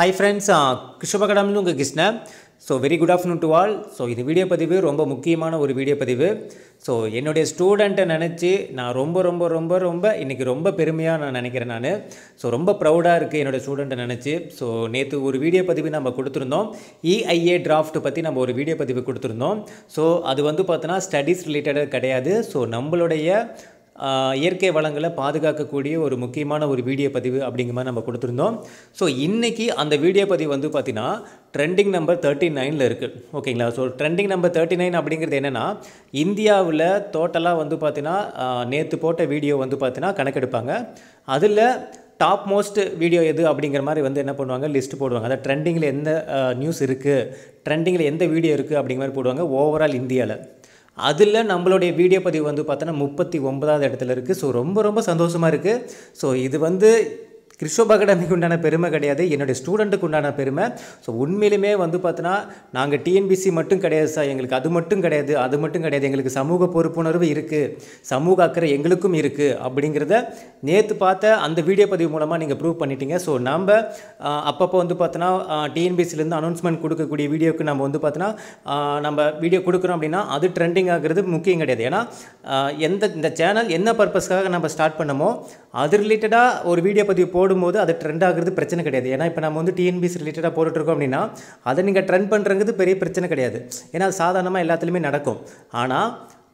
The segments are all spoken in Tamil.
ஹை ஃப்ரெண்ட்ஸ் கிருஷ்ணபகடம்னு உங்கள் Krishna so very good afternoon to all so இது வீடியோ பதிவு ரொம்ப முக்கியமான ஒரு வீடியோ பதிவு ஸோ என்னுடைய ஸ்டூடெண்ட்டை நினச்சி நான் ரொம்ப ரொம்ப ரொம்ப ரொம்ப இன்றைக்கி ரொம்ப பெருமையாக நான் நினைக்கிறேன் நான் ஸோ ரொம்ப ப்ரௌடாக இருக்குது என்னுடைய ஸ்டூடெண்ட்டை நினச்சி ஸோ நேற்று ஒரு வீடியோ பதிவு நம்ம கொடுத்துருந்தோம் இஐஏ e டிராஃப்ட் பற்றி நம்ம ஒரு வீடியோ பதிவு கொடுத்துருந்தோம் ஸோ அது வந்து பார்த்தோன்னா ஸ்டடீஸ் ரிலேட்டடாக கிடையாது ஸோ நம்மளுடைய இயற்கை வளங்களை பாதுகாக்கக்கூடிய ஒரு முக்கியமான ஒரு வீடியோ பதிவு அப்படிங்கிற மாதிரி நம்ம கொடுத்துருந்தோம் ஸோ இன்றைக்கி அந்த வீடியோ பதிவு வந்து பார்த்திங்கன்னா ட்ரெண்டிங் நம்பர் தேர்ட்டி நைனில் இருக்குது ஓகேங்களா so trending number thirty nine அப்படிங்கிறது என்னென்னா இந்தியாவில் டோட்டலாக வந்து பார்த்தீங்கன்னா நேற்று போட்ட வீடியோ வந்து பார்த்தீங்கன்னா கணக்கெடுப்பாங்க அதில் டாப் மோஸ்ட் வீடியோ எது அப்படிங்கிற மாதிரி வந்து என்ன பண்ணுவாங்க லிஸ்ட் போடுவாங்க அதாவது ட்ரெண்டிங்கில் எந்த நியூஸ் இருக்குது ட்ரெண்டிங்கில் எந்த வீடியோ இருக்குது அப்படிங்கிற மாதிரி போடுவாங்க ஓவரால் இந்தியாவில் அதில் நம்மளுடைய வீடியோ பதிவு வந்து பார்த்தோன்னா முப்பத்தி ஒன்பதாவது இடத்துல இருக்குது ஸோ ரொம்ப ரொம்ப சந்தோஷமாக இருக்குது ஸோ இது வந்து கிறிஸ்டோபகடமிக்கு உண்டான பெருமை கிடையாது என்னுடைய ஸ்டூடெண்ட்டுக்கு உண்டான பெருமை ஸோ உண்மையிலுமே வந்து பார்த்தோன்னா நாங்கள் டிஎன்பிசி மட்டும் கிடையாது சார் எங்களுக்கு அது மட்டும் கிடையாது அது மட்டும் கிடையாது எங்களுக்கு சமூக பொறுப்புணர்வு இருக்குது சமூக அக்கறை எங்களுக்கும் இருக்குது அப்படிங்கிறத நேற்று பார்த்த அந்த வீடியோ பதிவு மூலமாக நீங்கள் ப்ரூவ் பண்ணிட்டீங்க ஸோ நம்ம அப்பப்போ வந்து பார்த்தோன்னா டிஎன்பிசிலேருந்து அனௌன்ஸ்மெண்ட் கொடுக்கக்கூடிய வீடியோக்கு நம்ம வந்து பார்த்தோன்னா நம்ம வீடியோ கொடுக்குறோம் அப்படின்னா அது ட்ரெண்டிங் ஆகிறது முக்கியம் கிடையாது ஏன்னா எந்த இந்த சேனல் என்ன பர்பஸ்க்காக நம்ம ஸ்டார்ட் பண்ணமோ அது ரிலேட்டடாக ஒரு வீடியோ பதிவு போடு போடும்போது அது ட்ரெண்ட் ஆகிறது பிரச்சனை கிடையாது ஏன்னா இப்போ நம்ம வந்து டிஎன்பிஎஸ் ரிலேட்டடாக போட்டுட்ருக்கோம் அப்படின்னா அதை நீங்கள் ட்ரெண்ட் பண்ணுறங்கிறது பெரிய பிரச்சனை கிடையாது ஏன்னா அது சாதாரணமாக எல்லாத்துலேயுமே நடக்கும் ஆனால்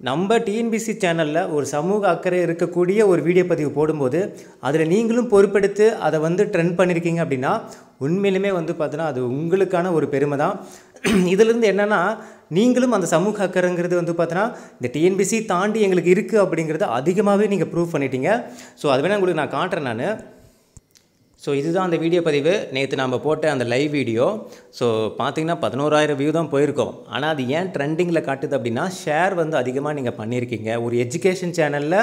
நம்ம டிஎன்பிசி சேனலில் ஒரு சமூக அக்கறை இருக்கக்கூடிய ஒரு வீடியோ பதிவு போடும்போது அதில் நீங்களும் பொறுப்பெடுத்து அதை வந்து ட்ரெண்ட் பண்ணியிருக்கீங்க அப்படின்னா உண்மையிலுமே வந்து பார்த்தோன்னா அது உங்களுக்கான ஒரு பெருமை தான் இதிலிருந்து என்னென்னா நீங்களும் அந்த சமூக அக்கறைங்கிறது வந்து பார்த்தோன்னா இந்த டிஎன்பிசி தாண்டி எங்களுக்கு இருக்குது அப்படிங்கிறத அதிகமாகவே நீங்கள் ப்ரூவ் பண்ணிட்டீங்க ஸோ அது வேணால் உங்களுக்கு நான் காட்டுறேன் நான் ஸோ இதுதான் அந்த வீடியோ பதிவு நேற்று நம்ம போட்ட அந்த லைவ் வீடியோ ஸோ பார்த்தீங்கன்னா பதினோராயிரம் வியூ தான் போயிருக்கோம் ஆனால் அது ஏன் ட்ரெண்டிங்கில் காட்டுது அப்படின்னா ஷேர் வந்து அதிகமாக நீங்கள் பண்ணியிருக்கீங்க ஒரு எஜுகேஷன் சேனலில்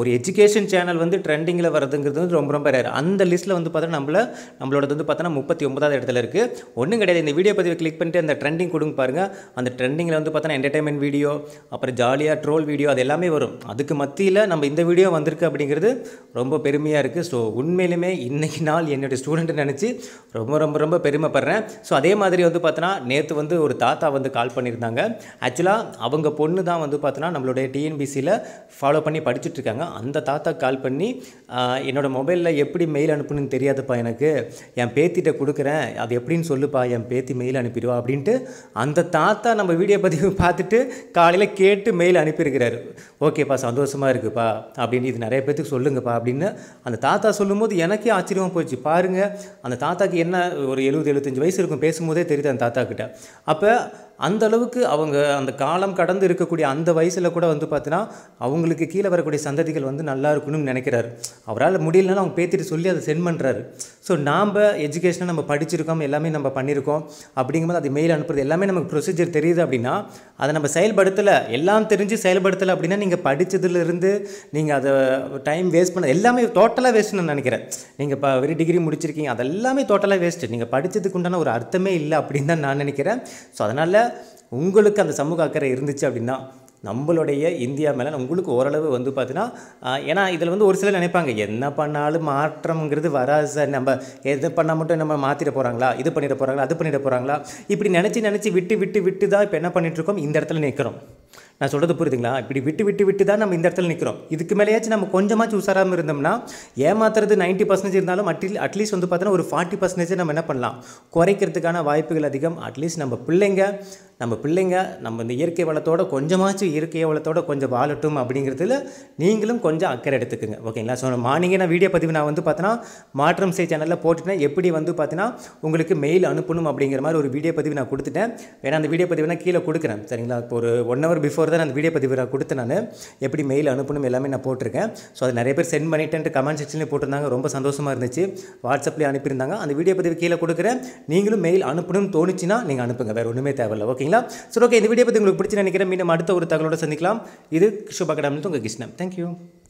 ஒரு எஜுகேஷன் சேனல் வந்து ட்ரெண்டிங்கில் வரதுங்கிறது வந்து ரொம்ப ரொம்ப ரேர் அந்த லிஸ்ட்டில் வந்து பார்த்தோன்னா நம்மள நம்மளோடது வந்து பார்த்தோன்னா முப்பத்தி ஒன்பதாவது இடத்துல இருக்குது ஒன்றும் கிடையாது இந்த வீடியோ பதிவை கிளிக் பண்ணிட்டு அந்த ட்ரெண்டிங் கொடுங்க பாருங்கள் அந்த ட்ரெண்டிங்கில் வந்து பார்த்தோன்னா என்டர்டைன்மெண்ட் வீடியோ அப்புறம் ஜாலியாக ட்ரோல் வீடியோ அது எல்லாமே வரும் அதுக்கு மத்தியில் நம்ம இந்த வீடியோ வந்திருக்கு அப்படிங்கிறது ரொம்ப பெருமையாக இருக்குது ஸோ உண்மையிலுமே இன்றைக்கு நாள் என்னுடைய ஸ்டூடெண்ட்டு நினச்சி ரொம்ப ரொம்ப ரொம்ப பெருமைப்படுறேன் ஸோ அதே மாதிரி வந்து பார்த்தோன்னா நேற்று வந்து ஒரு தாத்தா வந்து கால் பண்ணியிருந்தாங்க ஆக்சுவலாக அவங்க பொண்ணு தான் வந்து பார்த்தோன்னா நம்மளுடைய டிஎன்பிசியில் ஃபாலோ பண்ணி இருக்காங்க அந்த தாத்தா கால் பண்ணி என்னோடய மொபைலில் எப்படி மெயில் அனுப்புணுன்னு தெரியாதுப்பா எனக்கு என் பேத்திகிட்ட கொடுக்குறேன் அது எப்படின்னு சொல்லுப்பா என் பேத்தி மெயில் அனுப்பிடுவா அப்படின்ட்டு அந்த தாத்தா நம்ம வீடியோ பதிவு பார்த்துட்டு காலையில் கேட்டு மெயில் அனுப்பியிருக்கிறாரு ஓகேப்பா சந்தோஷமாக இருக்குப்பா அப்படின்னு இது நிறைய பேத்துக்கு சொல்லுங்கப்பா அப்படின்னு அந்த தாத்தா சொல்லும்போது எனக்கே ஆச்சரியமாக போச்சு பாருங்கள் அந்த தாத்தாக்கு என்ன ஒரு எழுபது எழுபத்தஞ்சி வயசு இருக்கும் பேசும்போதே தெரியுது அந்த தாத்தா கிட்ட அப்போ அந்த அளவுக்கு அவங்க அந்த காலம் கடந்து இருக்கக்கூடிய அந்த வயசில் கூட வந்து பார்த்தீங்கன்னா அவங்களுக்கு கீழே வரக்கூடிய சந்ததிகள் வந்து நல்லா இருக்கணும்னு நினைக்கிறாரு அவரால் முடியலனாலும் அவங்க பேத்திட்டு சொல்லி அதை சென்ட் பண்ணுறாரு ஸோ நாம் எஜுகேஷனை நம்ம படிச்சிருக்கோம் எல்லாமே நம்ம பண்ணியிருக்கோம் அப்படிங்கும்போது அது மெயில் அனுப்புறது எல்லாமே நமக்கு ப்ரொசீஜர் தெரியுது அப்படின்னா அதை நம்ம செயல்படுத்தலை எல்லாம் தெரிஞ்சு செயல்படுத்தலை அப்படின்னா நீங்கள் படித்ததுலேருந்து நீங்கள் அதை டைம் வேஸ்ட் பண்ண எல்லாமே டோட்டலாக வேஸ்ட்டுன்னு நான் நினைக்கிறேன் நீங்கள் இப்போ வெறும் டிகிரி முடிச்சிருக்கீங்க அதெல்லாமே டோட்டலாக வேஸ்ட்டு நீங்கள் படித்ததுக்கு உண்டான ஒரு அர்த்தமே இல்லை அப்படின்னு தான் நான் நினைக்கிறேன் ஸோ அதனால் உங்களுக்கு அந்த சமூக அக்கறை இருந்துச்சு அப்படின்னா நம்மளுடைய இந்தியா மேலே உங்களுக்கு ஓரளவு வந்து பார்த்தீங்கன்னா ஏன்னா இதில் வந்து ஒரு சிலர் நினைப்பாங்க என்ன பண்ணாலும் மாற்றம்ங்கிறது வராது சார் நம்ம எது பண்ணால் மட்டும் நம்ம மாற்றிட போகிறாங்களா இது பண்ணிட போகிறாங்களா அது பண்ணிட போகிறாங்களா இப்படி நினச்சி நினச்சி விட்டு விட்டு விட்டு தான் இப்போ என்ன பண்ணிகிட்ருக்கோம் இந்த இடத்துல நிற்கிறோம் நான் சொல்கிறது புரியுதுங்களா இப்படி விட்டு விட்டு விட்டு தான் நம்ம இந்த இடத்துல நிற்கிறோம் இதுக்கு மேலேயாச்சும் நம்ம கொஞ்சமாச்சும் உசாராமல் இருந்தோம்னா ஏமாத்துறது நைன்ட்டி பர்சன்டேஜ் இருந்தாலும் அட்லீ அட்லீஸ்ட் வந்து பார்த்தோன்னா ஒரு ஃபார்ட்டி பர்சன்டேஜ் நம்ம என்ன பண்ணலாம் குறைக்கிறதுக்கான வாய்ப்புகள் அதிகம் அட்லீஸ்ட் நம்ம பிள்ளைங்க நம்ம பிள்ளைங்க நம்ம இந்த இயற்கை வளத்தோட கொஞ்சமாச்சும் இயற்கை வளத்தோட கொஞ்சம் வாழட்டும் அப்படிங்கிறதுல நீங்களும் கொஞ்சம் அக்கறை எடுத்துக்கோங்க ஓகேங்களா ஸோ மார்னிங்கே நான் வீடியோ பதிவு நான் வந்து பார்த்தீங்கன்னா மாற்றம் செய்ய சேனலில் போட்டுட்டேன் எப்படி வந்து பார்த்தீங்கன்னா உங்களுக்கு மெயில் அனுப்பணும் அப்படிங்கிற மாதிரி ஒரு வீடியோ பதிவு நான் கொடுத்துட்டேன் ஏன்னா அந்த வீடியோ பதிவு நான் கீழே கொடுக்குறேன் சரிங்களா இப்போ ஒரு ஒன் ஹவர் பிஃபோர் தான் அந்த வீடியோ பதிவு கொடுத்து நான் எப்படி மெயில் அனுப்பணும் எல்லாமே நான் போட்டிருக்கேன் ஸோ அது நிறைய பேர் சென்ட் பண்ணிட்டேன்ட்டு கமெண்ட் செக்ஷனில் போட்டிருந்தாங்க ரொம்ப சந்தோஷமாக இருந்துச்சு வாட்ஸ்அப்லேயே அனுப்பியிருந்தாங்க அந்த வீடியோ பதிவு கீழே கொடுக்குறேன் நீங்களும் மெயில் அனுப்பணும்னு தோணுச்சுன்னா நீங்கள் அனுப்புங்க வேறு ஒன்றுமே தேவையில்லை ஓகேங்களா சரி ஓகே இந்த வீடியோ பற்றி உங்களுக்கு பிடிச்சி நினைக்கிறேன் மீண்டும் அடுத்த ஒரு தகவலோட சந்திக்கலாம் இது கிஷோபா கடம்னு உங்கள் கிருஷ்ணன் தேங்க்யூ